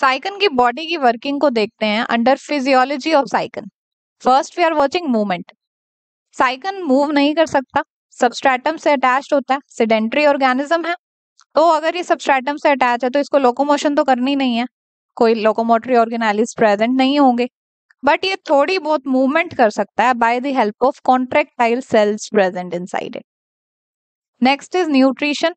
साइकन की बॉडी की वर्किंग को देखते हैं under physiology of Sycon first we are watching movement Sycon move नहीं कर सकता सबस्ट्रैटम से अटैच होता है सिडेंट्री ऑर्गेनिज्म है तो अगर ये सबस्ट्रैटम से अटैच है तो इसको लोकोमोशन तो करनी नहीं है कोई लोकोमोटरी ऑर्गेनाइलिस प्रेजेंट नहीं होंगे बट ये थोड़ी बहुत मूवमेंट कर सकता है by the help of contractile cells present inside it next is nutrition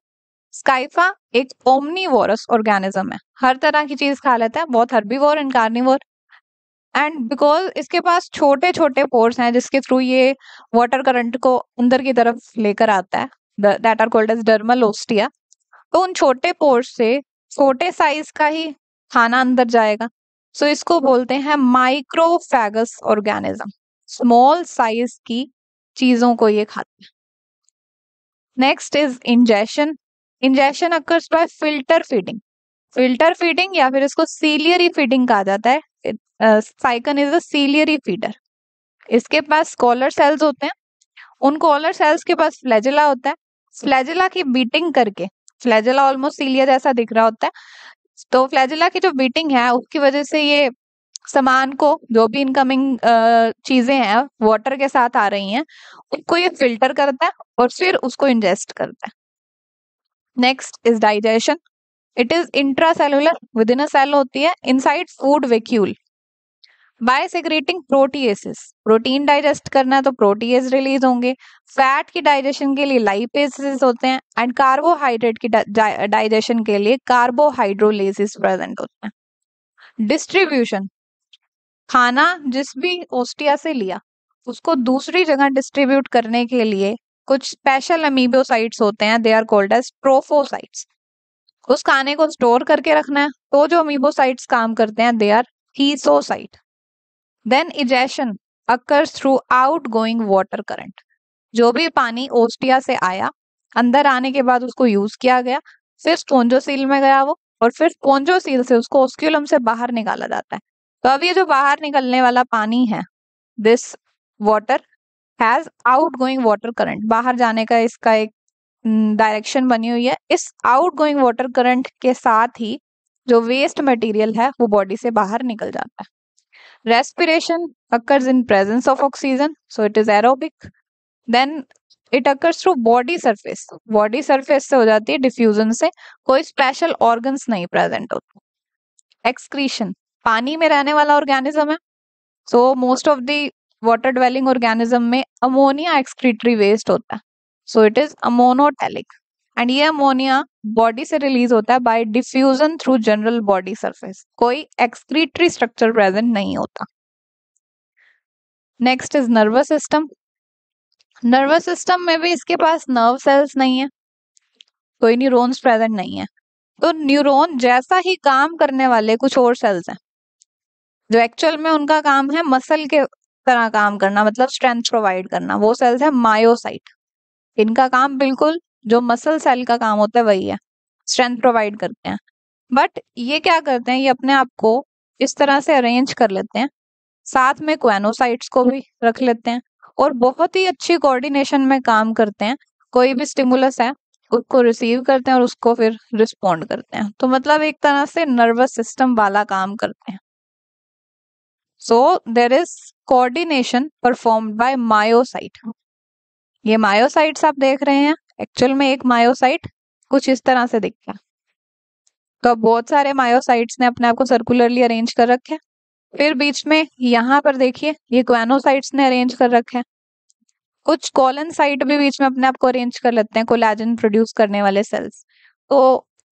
Scypha एक ओमनीवोरस ऑर्गेनिज्म है हर तरह की चीज खा लेता है बहुत herbivore and carnivore and because इसके पास छोटे छोटे पोर्स हैं जिसके थ्रू ये वाटर करंट को अंदर की तरफ लेकर आता है that are called as dermal ostia तो उन छोटे पोर्स से छोटे साइज का ही खाना अंदर जाएगा सो so, इसको बोलते हैं माइक्रोफेगस ऑर्गेनिज्म स्मॉल साइज की चीजों को ये खाते हैं next is ingestion injection occurs by filter feeding filter feeding या फिर इसको सीलियरी फीडिंग कहा जाता है Sycon is a ciliary feeder इसके पास कॉलर सेल्स होते हैं उन कॉलर सेल्स के पास फ्लैजिला होता है फ्लैजिला की बीटिंग करके फ्लैजिला ऑलमोस्ट सीलियर जैसा दिख रहा होता है तो फ्लैजिला की जो बीटिंग है उसकी वजह से ये सामान को जो भी इनकमिंग uh, चीजें हैं वाटर के साथ आ रही हैं उनको ये फिल्टर करता है और फिर उसको इंजेस्ट करता है next is digestion it is intracellular within a cell होती है inside food vacuole by secreting proteases protein digest करना है तो प्रोटीएस रिलीज होंगे फैट की डाइजेशन के लिए लाइपेसिस होते हैं एंड कार्बोहाइड्रेट की डाइजेशन के लिए कार्बोहाइड्रोलेसिस प्रेजेंट होते हैं डिस्ट्रीब्यूशन खाना जिस भी ओस्टिया से लिया उसको दूसरी जगह डिस्ट्रीब्यूट करने के लिए कुछ स्पेशल अमीबोसाइट्स होते हैं they are called as trophocytes उस खाने को स्टोर करके रखना है तो जो अमीबोसाइट्स काम करते हैं they are histocyte then egestion occurs through outgoing water current जो भी पानी ओस्टिया से आया अंदर आने के बाद उसको यूज किया गया फिर स्पोंजोसील में गया वो और फिर स्पोंजोसील से उसको ओस्क्यूलम से बाहर निकाला जाता है तो अब ये जो बाहर निकलने वाला पानी है this water has outgoing water current बाहर जाने का इसका एक डायरेक्शन हम्म, बनी हुई है इस आउट गोइंग वाटर करंट के साथ ही जो वेस्ट मटेरियल है वो बॉडी से बाहर निकल जाता है respiration occurs in presence of oxygen so it is aerobic then it occurs through body surface body surface से हो जाती है डिफ्यूजन से कोई स्पेशल ऑर्गन्स नहीं प्रेजेंट होते एक्सक्रीशन पानी में रहने वाला ऑर्गेनिज्म है so most of the water dwelling organism में अमोनिया एक्सक्रीटरी वेस्ट होता है so it is ammonotelic and ये अमोनिया बॉडी से रिलीज होता है by diffusion through general body surface कोई एक्सक्रीटरी स्ट्रक्चर प्रेजेंट नहीं होता next is nervous system nervous system में भी इसके पास नर्व सेल्स नहीं है कोई न्यूरॉन्स प्रेजेंट नहीं है तो न्यूरॉन जैसा ही काम करने वाले कुछ और सेल्स हैं जो एक्चुअल में उनका काम है मसल के तरह काम करना मतलब स्ट्रेंथ प्रोवाइड करना वो सेल्स है मायोसाइट इनका काम बिल्कुल जो मसल सेल का काम होता है वही है स्ट्रेंथ प्रोवाइड करते हैं बट ये क्या करते हैं ये अपने आप को इस तरह से अरेंज कर लेते हैं साथ में क्वेनोसाइट्स को भी रख लेते हैं और बहुत ही अच्छी कोऑर्डिनेशन में काम करते हैं कोई भी स्टिमुलस है उसको रिसीव करते हैं और उसको फिर रिस्पोंड करते हैं तो मतलब एक तरह से नर्वस सिस्टम वाला काम करते हैं so there is coordination performed by myocyte ये मायोसाइट्स आप देख रहे हैं एक्चुअल में एक मायोसाइट कुछ इस तरह से दिखता है तो अब बहुत सारे मायोसाइट्स ने अपने आप को सर्कुलरली अरेंज कर रखे हैं फिर बीच में यहाँ पर देखिए ये क्वेनोसाइट्स ने अरेंज कर रखे हैं कुछ कॉलन साइट भी बीच में अपने आप को अरेंज कर लेते हैं कोलाजन प्रोड्यूस करने वाले सेल्स तो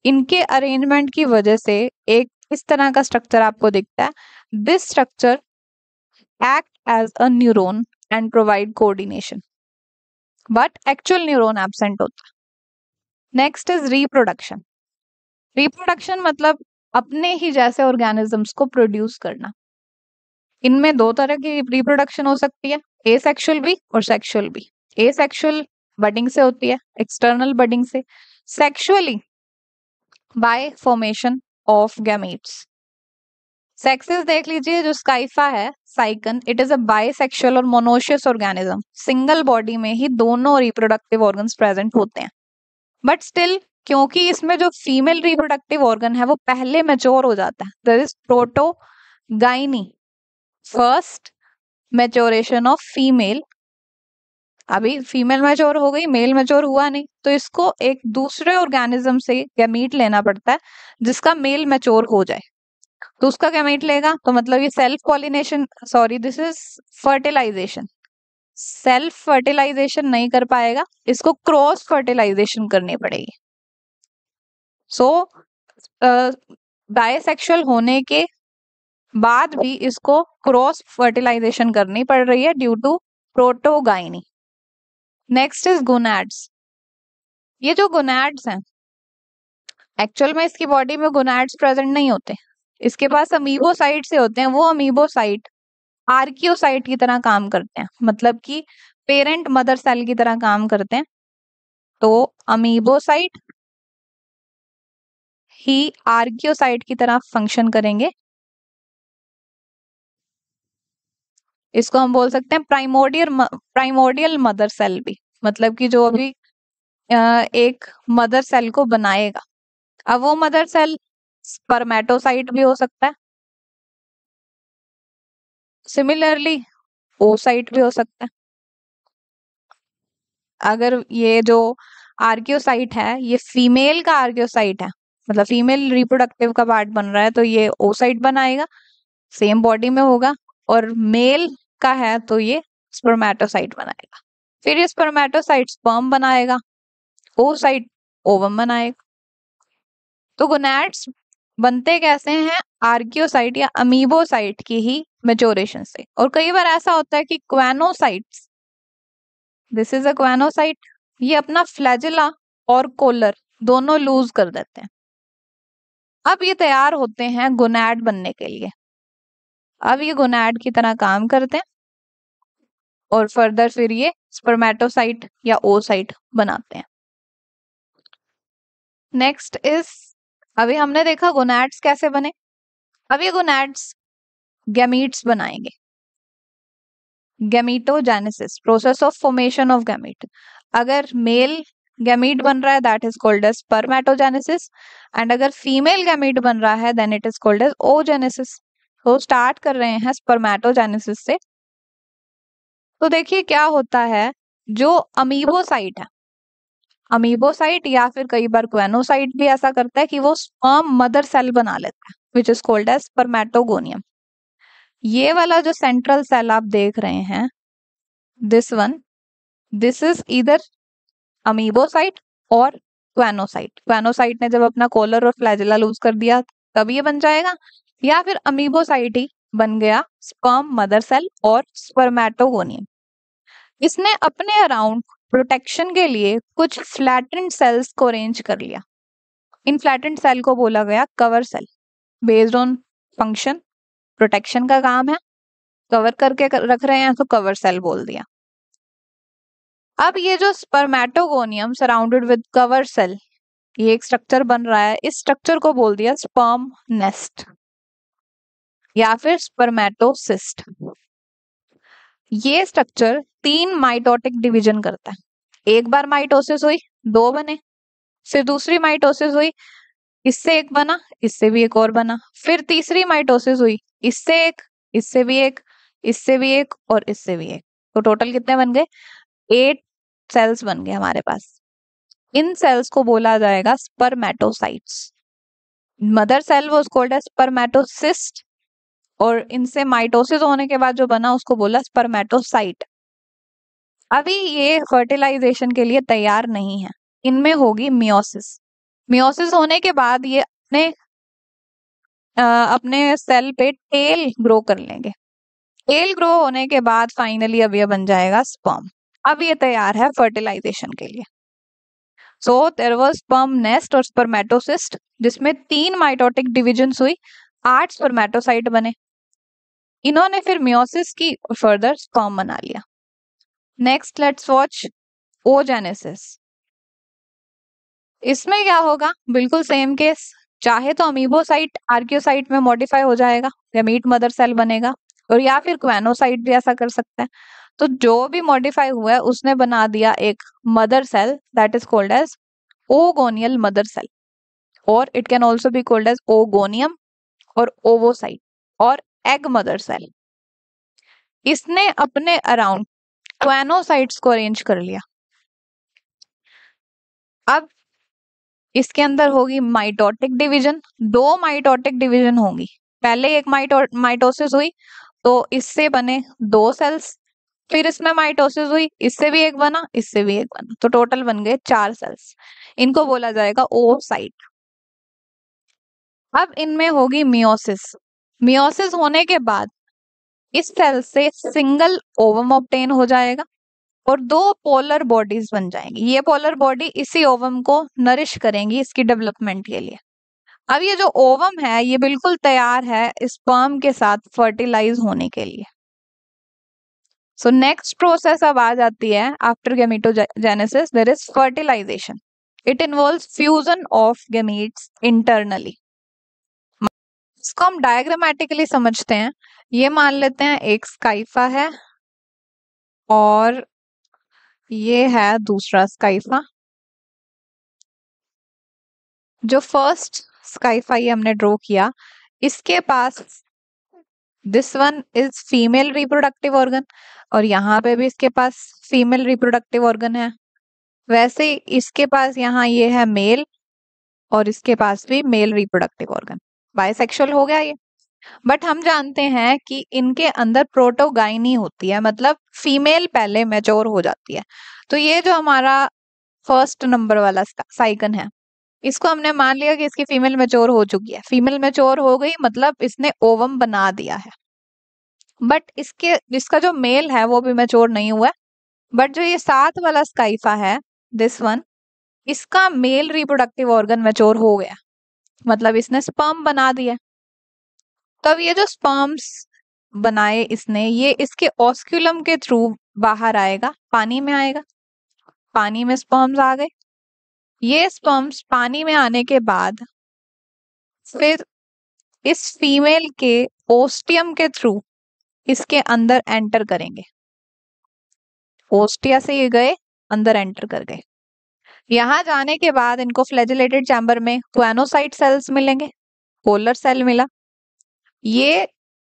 इनके अरेंजमेंट की वजह से एक इस तरह का स्ट्रक्चर आपको दिखता है this structure act as a neuron and provide coordination. But actual neuron absent होता नेक्स्ट इज रिप्रोडक्शन रिप्रोडक्शन मतलब अपने ही जैसे ऑर्गेनिजम्स को प्रोड्यूस करना इनमें दो तरह की रिप्रोडक्शन हो सकती है ए सेक्शुअल भी और सेक्शुअल भी ए सेक्शुअल बडिंग से होती है एक्सटर्नल बडिंग से sexually by formation of gametes sexes देख लीजिए जो स्काइफा है Sycon it is a bisexual और मोनोशियस ऑर्गेनिज्म सिंगल बॉडी में ही दोनों रिप्रोडक्टिव ऑर्गन प्रेजेंट होते हैं बट स्टिल क्योंकि इसमें जो फीमेल रिप्रोडक्टिव ऑर्गन है वो पहले मेच्योर हो जाता है there is protogyny first maturation of female अभी फीमेल मेच्योर हो गई मेल मेच्योर हुआ नहीं तो इसको एक दूसरे ऑर्गेनिज्म से गैमीट लेना पड़ता है जिसका मेल मेच्योर हो जाए तो उसका क्या लेगा तो मतलब ये self pollination sorry this is fertilization self fertilization नहीं कर पाएगा इसको क्रॉस फर्टिलाइजेशन करनी पड़ेगी सो so, बायसेक्सुअल uh, होने के बाद भी इसको क्रॉस फर्टिलाइजेशन करनी पड़ रही है due to protogyny next is gonads ये जो गुनाड्स हैं एक्चुअल में इसकी बॉडी में गुनाड्स प्रेजेंट नहीं होते इसके पास अमीबो साइट से होते हैं वो अमीबो साइट आर्कियो साइट की तरह काम करते हैं मतलब कि पेरेंट मदर सेल की तरह काम करते हैं तो अमीबो साइट ही आर्कियो साइट की तरह फंक्शन करेंगे इसको हम बोल सकते हैं प्राइमोडियल प्राइमोडियल मदर सेल भी मतलब कि जो अभी एक मदर सेल को बनाएगा अब वो मदर सेल स्पर्मेटोसाइट भी हो सकता है सिमिलरली ओसाइट भी हो सकता है अगर ये जो आर्क्योसाइट है ये फीमेल का आर्क्योसाइट है मतलब फीमेल रिप्रोडक्टिव का पार्ट बन रहा है तो ये ओसाइट बनाएगा सेम बॉडी में होगा और मेल का है तो ये स्पर्मेटोसाइट बनाएगा फिर ये स्पर्मेटोसाइट स्पर्म बनाएगा ओसाइट ओवम बनाएगा तो गोनेट्स बनते कैसे हैं आर्कियोसाइट या अमीबोसाइट की ही मेचोरेशन से और कई बार ऐसा होता है कि क्वानोसाइट्स दिस इज अ क्वेनोसाइट ये अपना फ्लैजिला और कोलर दोनों लूज कर देते हैं अब ये तैयार होते हैं गुनाड बनने के लिए अब ये गुनाड की तरह काम करते हैं और फर्दर फिर ये स्पर्मेटोसाइट या ओसाइट बनाते हैं नेक्स्ट इज अभी हमने देखा गोनेट्स कैसे बने अब ये गैमीट्स बनाएंगे gametogenesis process of formation of gamete अगर मेल गैमीट बन रहा है that is called as spermatogenesis and अगर फीमेल गैमीट बन रहा है then it is called as oogenesis तो स्टार्ट कर रहे हैं स्पर्मेटोजेनेसिस से तो देखिए क्या होता है जो अमीबोसाइट है अमीबोसाइट या फिर कई बार क्वेनोसाइट भी ऐसा करता है कि वो स्पर्म मदर सेल बना लेता है which is called as spermatogonium ये वाला जो सेंट्रल सेल आप देख रहे हैं दिस वन दिस इज इधर अमीबोसाइट और क्वेनोसाइट क्वेनोसाइट ने जब अपना कॉलर और फ्लैजिला लूज कर दिया तब ये बन जाएगा या फिर अमीबोसाइट ही बन गया स्पर्म मदर सेल और स्पर्मेटोगोनियम इसने अपने अराउंड प्रोटेक्शन के लिए कुछ फ्लैटेंड सेल्स को अरेंज कर लिया इन फ्लैटेंड सेल को बोला गया cover cell based on function protection का काम है कवर करके रख रहे हैं तो कवर सेल बोल दिया अब ये जो spermatogonium surrounded with cover cell ये एक स्ट्रक्चर बन रहा है इस स्ट्रक्चर को बोल दिया स्पर्म नेस्ट या फिर स्पर्मेटोसिस्ट ये स्ट्रक्चर तीन माइटोटिक डिवीजन करता है एक बार माइटोसिस हुई दो हाँ। बने फिर दूसरी माइटोसिस हुई इससे एक बना इससे भी एक और बना फिर तीसरी माइटोसिस हुई इससे एक इससे भी एक इससे भी एक और इससे भी एक तो टोटल कितने बन गए एट सेल्स बन गए हमारे पास इन सेल्स को बोला जाएगा स्पर्मेटोसाइट्स मदर सेल वो उसको है स्पर्मेटोसिस्ट और इनसे माइटोसिस होने के बाद जो बना उसको बोला स्पर्मेटोसाइट अभी ये फर्टिलाइजेशन के लिए तैयार नहीं है इनमें होगी मियोसिस मियोसिस होने के बाद ये अपने आ, अपने सेल पे टेल ग्रो कर लेंगे टेल ग्रो होने के बाद फाइनली अब यह बन जाएगा स्पर्म अब ये तैयार है फर्टिलाइजेशन के लिए so there was sperm nest और स्पर्मेटोसिस्ट जिसमें तीन माइटोटिक डिविजन हुई आठ स्पर्मेटोसाइट बने इन्होंने फिर मियोसिस की और फर्दर स्पर्म बना लिया नेक्स्ट लेट्स वॉच ओजेनेसिस इसमें क्या होगा बिल्कुल सेम केस चाहे तो अमीबोसाइट आर्क्योसाइट में मॉडिफाई हो जाएगा या मीट मदर सेल बनेगा और या फिर क्वेनोसाइट भी ऐसा कर सकता है तो जो भी मॉडिफाई हुआ है उसने बना दिया एक mother cell that is called as oogonial mother cell और it can also be called as oogonium और ओवोसाइट और एग मदर सेल इसने अपने अराउंड क्वैनोसाइट्स तो को अरेंज कर लिया अब इसके अंदर होगी माइटोटिक डिवीजन दो माइटोटिक डिवीजन होगी पहले एक माइटो माइटोसिस हुई तो इससे बने दो सेल्स फिर इसमें माइटोसिस हुई इससे भी एक बना इससे भी एक बना तो टोटल बन गए चार सेल्स इनको बोला जाएगा ओ साइट अब इनमें होगी मियोसिस मियोसिस होने के बाद इस सेल से सिंगल ओवम ऑप्टेन हो जाएगा और दो पोलर बॉडीज बन जाएंगी ये पोलर बॉडी इसी ओवम को नरिश करेंगी इसकी डेवलपमेंट के लिए अब ये जो ओवम है ये बिल्कुल तैयार है स्पर्म के साथ फर्टिलाइज होने के लिए सो नेक्स्ट प्रोसेस अब आ जाती है after gametogenesis there is fertilization it involve fusion of gametes internally इसको हम डायग्रामेटिकली समझते हैं ये मान लेते हैं एक स्काइफा है और ये है दूसरा स्काइफा जो फर्स्ट स्काइफा ये हमने ड्रॉ किया इसके पास this one is female reproductive organ और यहाँ पे भी इसके पास फीमेल रिप्रोडक्टिव ऑर्गन है वैसे इसके पास यहाँ ये है मेल और इसके पास भी मेल रिप्रोडक्टिव ऑर्गन बायसेक्सुअल हो गया ये बट हम जानते हैं कि इनके अंदर प्रोटोगाइनी होती है मतलब फीमेल पहले मेच्योर हो जाती है तो ये जो हमारा फर्स्ट नंबर वाला साइकन है इसको हमने मान लिया कि इसकी फीमेल मेच्योर हो चुकी है फीमेल मेच्योर हो गई मतलब इसने ओवम बना दिया है बट इसके इसका जो मेल है वो भी मेच्योर नहीं हुआ बट जो ये सात वाला स्काइफा है दिस वन इसका मेल रिप्रोडक्टिव ऑर्गन मेच्योर हो गया मतलब इसने स्पर्म बना दिया तब ये जो स्पर्म्स बनाए इसने ये इसके ऑस्क्यूलम के थ्रू बाहर आएगा पानी में आएगा पानी में स्पर्म्स आ गए ये स्पर्म्स पानी में आने के बाद फिर इस फीमेल के ओस्टियम के थ्रू इसके अंदर एंटर करेंगे ओस्टिया से ये गए अंदर एंटर कर गए यहाँ जाने के बाद इनको फ्लेजिलेटेड चैम्बर में क्वेनोसाइट सेल्स मिलेंगे कोलर सेल मिला ये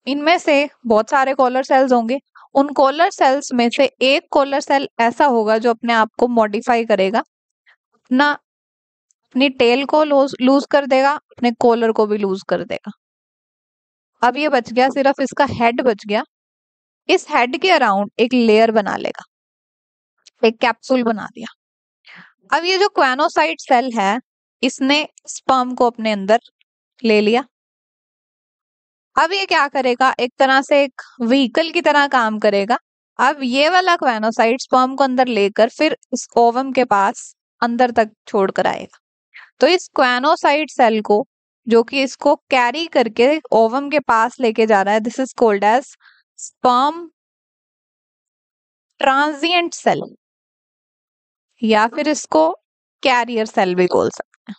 इनमें से बहुत सारे कोलर सेल्स होंगे उन कोलर सेल्स में से एक कोलर सेल ऐसा होगा जो अपने आप को मॉडिफाई करेगा अपना अपनी टेल को लूज कर देगा अपने कोलर को भी लूज कर देगा अब ये बच गया सिर्फ इसका हेड बच गया इस हेड के अराउंड एक लेयर बना लेगा एक कैप्सूल बना दिया अब ये जो क्वेनोसाइट सेल है इसने स्पर्म को अपने अंदर ले लिया अब ये क्या करेगा एक तरह से एक व्हीकल की तरह काम करेगा अब ये वाला क्वेनोसाइट स्पर्म को अंदर लेकर फिर इस ओवम के पास अंदर तक छोड़ कर आएगा तो इस क्वेनोसाइट सेल को जो कि इसको कैरी करके ओवम के पास लेके जा रहा है this is called as sperm transient cell या फिर इसको कैरियर सेल भी बोल सकते हैं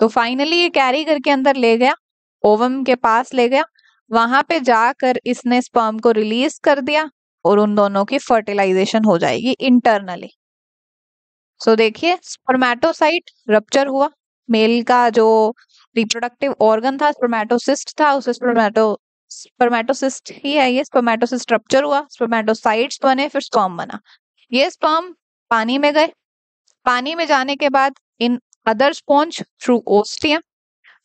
तो फाइनली ये कैरी करके अंदर ले गया ओवम के पास ले गया वहां पे जाकर इसने स्पर्म को रिलीज कर दिया और उन दोनों की फर्टिलाइजेशन हो जाएगी इंटरनली सो so, देखिए स्पर्मेटोसाइट रप्चर हुआ मेल का जो रिप्रोडक्टिव ऑर्गन था स्पर्मेटोसिस्ट था उसे स्पर्मेटो स्पर्मेटोसिस्ट ही है ये स्पर्मेटोसिस्ट रप्चर हुआ स्पर्मेटोसाइट्स बने फिर स्पर्म बना ये स्पर्म पानी में गए पानी में जाने के बाद in other sponge through ostium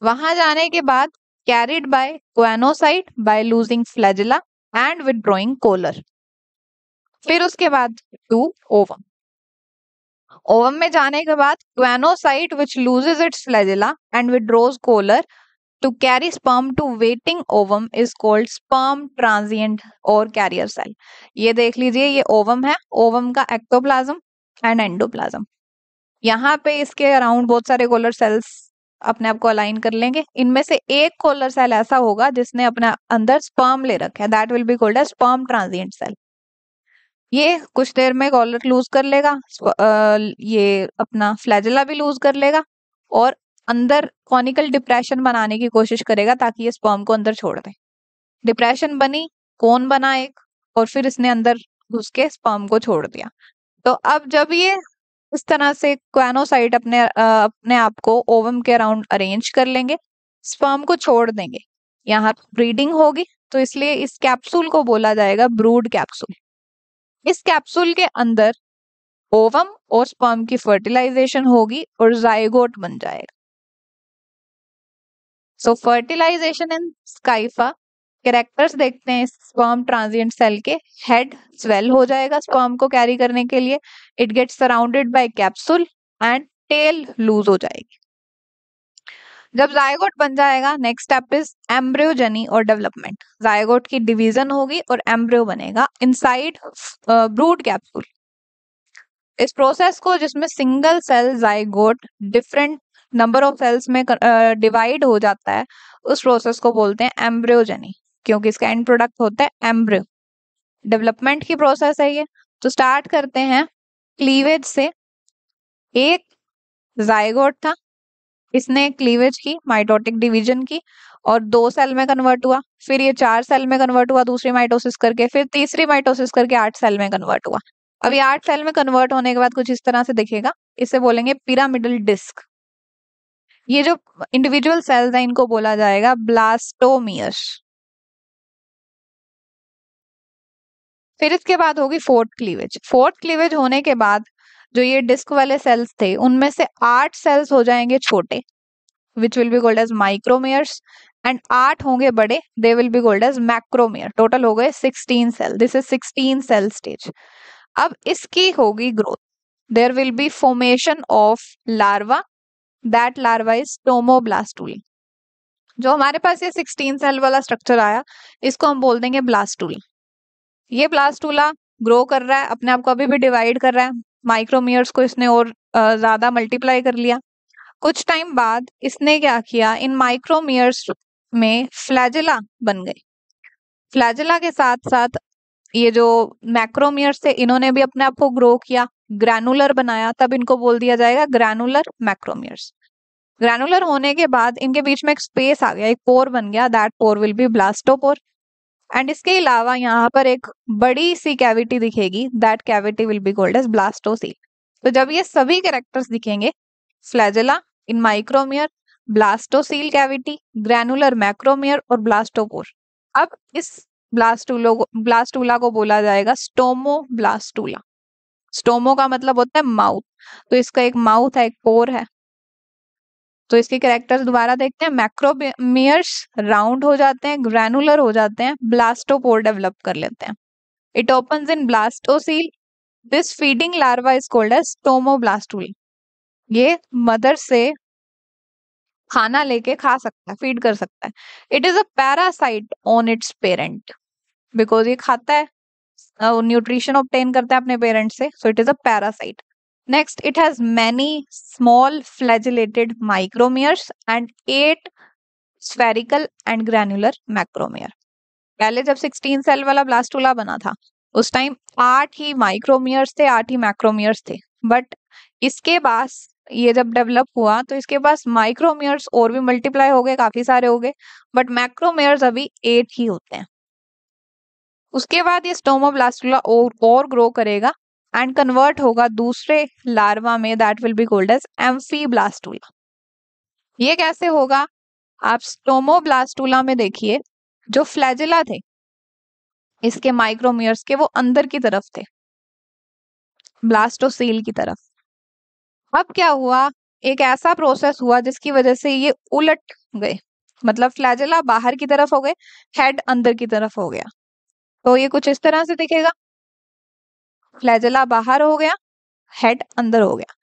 वहां जाने के बाद carried by choanocyte by losing flagella and withdrawing collar फिर उसके बाद टू ओवम ओवम में जाने के बाद choanocyte which loses its flagella and withdraws collar to carry sperm to waiting ovum is called sperm transient or carrier cell. ये देख लीजिए ये ovum है ovum का ectoplasm and endoplasm. यहाँ पे इसके अराउंड बहुत सारे कोलर सेल्स अपने आप को अलाइन कर लेंगे इनमें से एक कोलर सेल ऐसा होगा जिसने अपना अंदर स्पर्म ले रखा है that will be called sperm transient cell ये कुछ देर में कॉलर लूज कर लेगा ये अपना फ्लैजिला भी लूज कर लेगा और अंदर कॉनिकल डिप्रेशन बनाने की कोशिश करेगा ताकि ये स्पर्म को अंदर छोड़ दे डिप्रेशन बनी कोन बना एक और फिर इसने अंदर घुस के स्पर्म को छोड़ दिया तो अब जब ये इस तरह से क्वेनोसाइट अपने अपने आप को ओवम के अराउंड अरेंज कर लेंगे स्पर्म को छोड़ देंगे यहाँ ब्रीडिंग होगी तो इसलिए इस कैप्सूल को बोला जाएगा ब्रूड कैप्सूल इस कैप्सूल के अंदर ओवम और स्पर्म की फर्टिलाइजेशन होगी और जायगोट बन जाएगा सो फर्टिलाइजेशन इन स्काइफा कैरेक्टर्स देखते हैं स्पर्म ट्रांजिएंट सेल के हेड स्वेल हो जाएगा स्पर्म को कैरी करने के लिए it gets surrounded by capsule and tail loose हो जाएगी जब जायगोट बन जाएगा नेक्स्ट स्टेप इज एम्ब्रियोजनी और डेवलपमेंट जायगोट की डिवीजन होगी और एम्ब्रियो बनेगा इनसाइड ब्रूड कैप्सूल इस प्रोसेस को जिसमें single cell zygote different number of cells में डिवाइड uh, हो जाता है उस प्रोसेस को बोलते हैं एम्ब्रियोजेनी क्योंकि इसका एंड प्रोडक्ट होता है एम्ब्रियो डेवलपमेंट की प्रोसेस है ये तो स्टार्ट करते हैं क्लीवेज से एक जायगोट था इसने क्लीवेज की माइटोटिक डिवीजन की और दो सेल में कन्वर्ट हुआ फिर ये चार सेल में कन्वर्ट हुआ दूसरी माइटोसिस करके फिर तीसरी माइटोसिस करके आठ सेल में कन्वर्ट हुआ अभी आठ सेल में कन्वर्ट होने के बाद कुछ इस तरह से दिखेगा इसे बोलेंगे पिरामिडल डिस्क ये जो इंडिविजुअल सेल्स हैं इनको बोला जाएगा ब्लास्टोमियर फिर इसके बाद होगी फोर्थ क्लीवेज फोर्थ क्लीवेज होने के बाद जो ये डिस्क वाले सेल्स थे उनमें से आठ सेल्स हो जाएंगे छोटे which will be called as micromeres and आठ होंगे बड़े they will be called as macromere total हो गए sixteen cell this is sixteen cell stage अब इसकी होगी growth there will be formation of larva that larva is stomoblastula जो हमारे पास ये सिक्सटीन सेल वाला स्ट्रक्चर आया इसको हम बोल देंगे ब्लास्टूल ये ब्लास्टूला ग्रो कर रहा है अपने आप को अभी भी डिवाइड कर रहा है माइक्रोमियर्स को इसने और ज्यादा मल्टीप्लाई कर लिया कुछ टाइम बाद इसने क्या किया इन माइक्रोमियर्स में फ्लैजिला बन गए फ्लैजिला के साथ साथ ये जो मैक्रोमियर थे इन्होंने भी अपने आप को ग्रो किया ग्रैनुलर बनाया तब इनको बोल दिया जाएगा ग्रैनुलर मैक्रोमियर्स ग्रैनुलर होने के बाद इनके बीच में एक स्पेस आ गया एक पोर बन गया that pore will be blastopore and इसके अलावा यहाँ पर एक बड़ी सी कैविटी दिखेगी that cavity will be called as blastocoel तो जब ये सभी कैरेक्टर्स दिखेंगे flagella in micromere blastocoel cavity granular macromere और ब्लास्टोपोर अब इस ब्लास्टूलो ब्लास्टूला को बोला जाएगा स्टोमो ब्लास्टूला स्टोमो का मतलब होता है माउथ तो इसका एक माउथ है एक पोर है तो इसके कैरेक्टर्स दोबारा देखते हैं मैक्रोमियर्स राउंड हो जाते हैं ग्रेनुलर हो जाते हैं ब्लास्टोपोर डेवलप कर लेते हैं it open in blastocoel this feeding larva is called as blastula ये मदर से खाना लेके खा सकता है फीड कर सकता है it is a parasite on its parent because ये खाता है न्यूट्रिशन ऑप्टेन करता है अपने पेरेंट्स से so it is a parasite next it has many small flagellated micromeres and eight spherical and granular macromere पहले जब 16 सेल वाला ब्लास्टूला बना था उस टाइम आठ ही माइक्रोमियर्स थे आठ ही मैक्रोमियर्स थे बट इसके पास ये जब डेवलप हुआ तो इसके पास माइक्रोमियर्स और भी मल्टीप्लाई हो गए काफी सारे हो गए बट मैक्रोमियर्स अभी एट ही होते हैं उसके बाद ये स्टोमोब्लास्टुला और और ग्रो करेगा एंड कन्वर्ट होगा दूसरे लार्वा में that will be called as blastula ये कैसे होगा आप ब्लास्टूला में देखिए जो फ्लैजिला थे इसके माइक्रोमियर्स के वो अंदर की तरफ थे ब्लास्टोसील की तरफ अब क्या हुआ एक ऐसा प्रोसेस हुआ जिसकी वजह से ये उलट गए मतलब फ्लैजिला बाहर की तरफ हो गए हेड अंदर की तरफ हो गया तो ये कुछ इस तरह से दिखेगा फ्लैजला बाहर हो गया हेड अंदर हो गया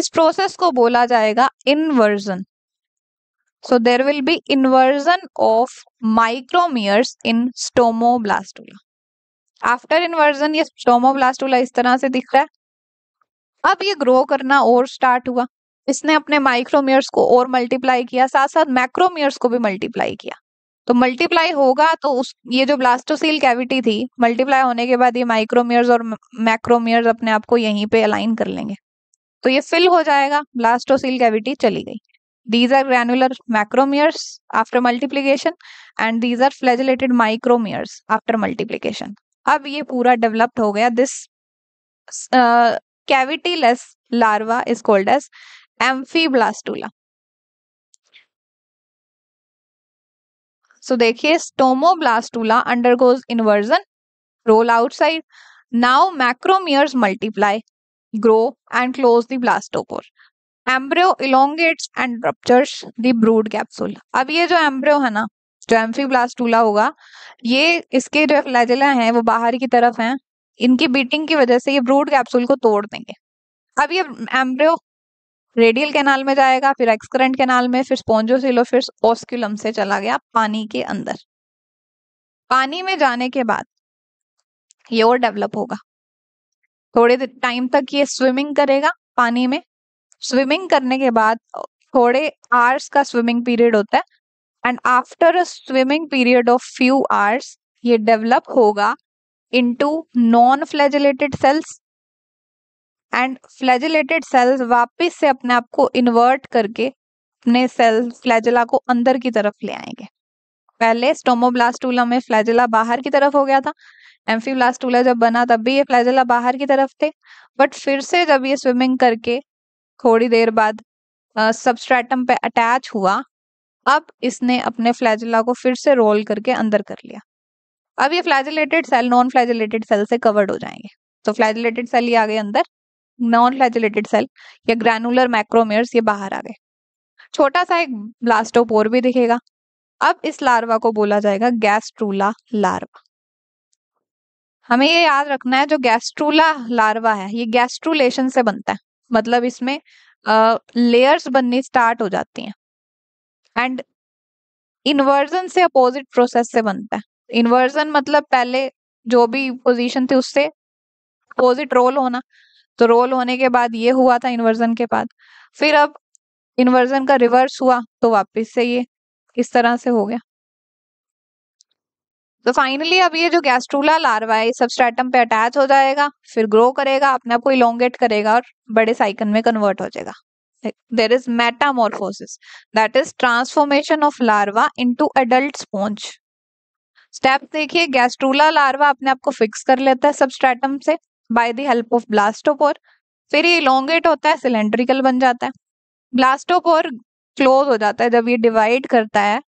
इस प्रोसेस को बोला जाएगा inversion so there will be inversion of micromeres in stomoblastula after inversion ये स्टोमोब्लास्टूला इस तरह से दिख रहा है अब ये ग्रो करना और स्टार्ट हुआ इसने अपने माइक्रोमियर्स को और मल्टीप्लाई किया साथ साथ मैक्रोमियर्स को भी मल्टीप्लाई किया तो मल्टीप्लाई होगा तो उस ये जो ब्लास्टोसील कैविटी थी मल्टीप्लाई होने के बाद ये माइक्रोमियर्स और मैक्रोमियर्स अपने आप को यहीं पे अलाइन कर लेंगे तो ये फिल हो जाएगा ब्लास्टोसील कैविटी चली गई these are granular macromeres after multiplication and these are flagellated micromeres after multiplication अब ये पूरा डेवलप्ड हो गया this cavity less larva is called as blastula so देखिए stomoblastola undergoes inversion, roll outside. Now macromeres multiply grow and close the blastopore embryo elongates and ruptures the brood capsule अब ये जो embryo है ना जो blastula होगा ये इसके जो फ्लैजिला हैं वो बाहर की तरफ हैं इनकी बीटिंग की वजह से ये ब्रूड कैप्सूल को तोड़ देंगे अब ये एम्ब्रियो रेडियल कैनाल में जाएगा फिर एक्सकरेंट कैनाल में फिर स्पॉन्जोसिलो फिर ओस्क्यूलम से चला गया पानी के अंदर पानी में जाने के बाद ये और डेवलप होगा थोड़े टाइम तक ये स्विमिंग करेगा पानी में स्विमिंग करने के बाद थोड़े आवर्स का स्विमिंग पीरियड होता है and after a swimming period of few hours ये डेवलप होगा into non flagellated cells and flagellated cells वापस से अपने आप को इन्वर्ट करके अपने सेल फ्लैजिला को अंदर की तरफ ले आएंगे पहले स्टोमोब्लास्टूला में फ्लैजिला बाहर की तरफ हो गया था एम्फीब्लास्टूला जब बना तब भी ये फ्लैजिला बाहर की तरफ थे बट फिर से जब ये स्विमिंग करके थोड़ी देर बाद सबस्ट्रेटम पे अटैच हुआ अब इसने अपने फ्लैजिला को फिर से रोल करके अंदर कर लिया अब ये flagellated cell non flagellated cell से कवर्ड हो जाएंगे तो फ्लैजिलेटेड सेल ही आ गए अंदर नॉन फ्लैजिलेटेड सेल या ग्रेनुलर मैक्रोमेयर्स ये बाहर आ गए छोटा सा एक ब्लास्टोपोर भी दिखेगा अब इस लार्वा को बोला जाएगा गैस्ट्रूला लार्वा हमें ये याद रखना है जो गैस्ट्रूला लार्वा है ये गैस्ट्रूलेशन से बनता है मतलब इसमें लेयर्स बननी स्टार्ट हो जाती हैं एंड इन्वर्जन से अपोजिट प्रोसेस से बनता है इन्वर्जन मतलब पहले जो भी पोजीशन थी उससे अपोजिट रोल होना तो रोल होने के बाद ये हुआ था इन्वर्जन के बाद फिर अब इन्वर्जन का रिवर्स हुआ तो वापस से ये इस तरह से हो गया तो फाइनली अब ये जो गैस्ट्रूला लार्वा है स्ट्रेटम पे अटैच हो जाएगा फिर ग्रो करेगा अपने आप को इलोंगेट करेगा और बड़े साइकिल में कन्वर्ट हो जाएगा there is metamorphosis that is transformation of larva to adult sponge step देखिए गैस्ट्रूला लार्वा अपने आप को फिक्स कर लेता है स्ट्रेटम से by the help of blastopore फिर ये इलोंगेट होता है सिलेंड्रिकल बन जाता है ब्लास्टोपोर क्लोज हो जाता है जब ये डिवाइड करता है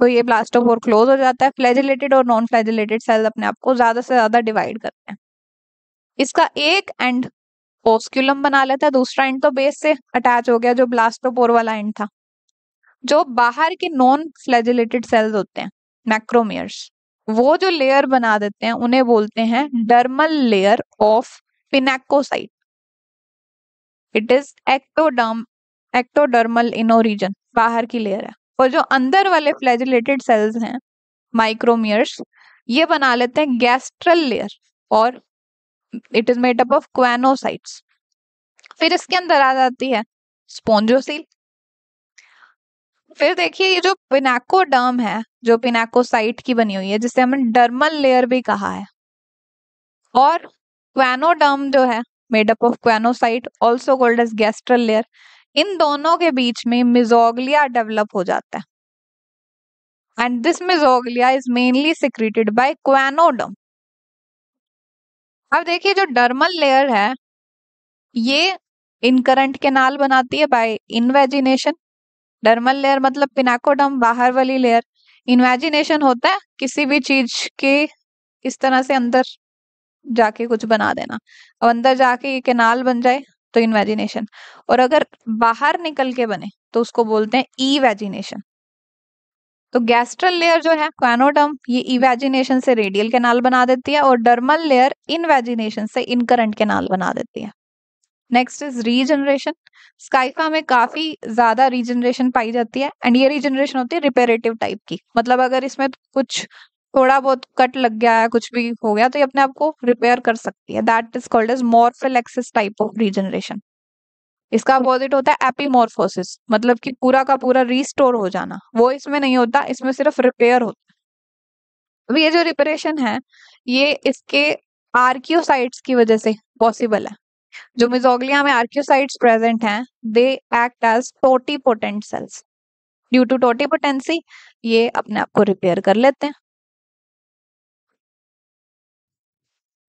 तो ये ब्लास्टोपोर क्लोज हो जाता है फ्लैजिलेटेड और नॉन फ्लैजिलेटेड सेल्स अपने आप को ज्यादा से ज्यादा डिवाइड करते हैं इसका एक एंड ओस्क्यूलम बना लेता है दूसरा एंड तो बेस से अटैच हो गया जो ब्लास्टोपोर वाला एंड था जो बाहर के नॉन फ्लैजिलेटेड सेल्स होते हैं मैक्रोमियर्स वो जो लेयर बना देते हैं उन्हें बोलते हैं dermal layer of pinacocyte it is ectoderm ectodermal इनो रीजन बाहर की लेयर है और जो अंदर वाले फ्लैजिलेटेड सेल्स हैं माइक्रोमियर्स ये बना लेते हैं गैस्ट्रल लेयर और it is made up of choanocytes फिर इसके अंदर आ जाती है स्पॉन्जोसील फिर देखिए ये जो पिनाको डर्म है जो पिनाको साइट की बनी हुई है जिसे हमने डर्मल लेयर भी कहा है और क्वैनोडर्म जो है made up of choanocyte also called as gastral layer इन दोनों के बीच में मिजोगलिया डेवलप हो जाता है and this mesoglea is mainly secreted by quanoderm अब देखिए जो डर्मल लेयर है ये इनकरंट के नाल बनाती है बाय इनवेजिनेशन डर्मल लेयर मतलब पिनाकोडम बाहर वाली लेयर इमेजिनेशन होता है किसी भी चीज के इस तरह से अंदर जाके कुछ बना देना अब अंदर जाके ये केनाल बन जाए तो इमेजिनेशन और अगर बाहर निकल के बने तो उसको बोलते हैं इवेजिनेशन तो गैस्ट्रल लेयर जो है क्वानोडम ये इवेजिनेशन से रेडियल केनाल बना देती है और डर्मल लेयर इनवेजिनेशन से इनकरंट केनाल बना देती है नेक्स्ट इज रीजनरेशन स्काइफा में काफी ज्यादा रीजनरेशन पाई जाती है एंड ये रीजनरेशन होती है रिपेरेटिव टाइप की मतलब अगर इसमें कुछ थोड़ा बहुत कट लग गया है कुछ भी हो गया तो ये अपने आप को रिपेयर कर सकती है that is called as morphallaxis type of regeneration इसका अपोजिट होता है एपीमोरफोसिस मतलब कि पूरा का पूरा रिस्टोर हो जाना वो इसमें नहीं होता इसमें सिर्फ रिपेयर होता अब ये जो रिपेरेशन है ये इसके आर्कियोसाइट्स की वजह से पॉसिबल है जो मिजोगलिया में आर्क्योसाइट्स प्रेजेंट हैं they act as potent cells due to potency ये अपने आप को रिपेयर कर लेते हैं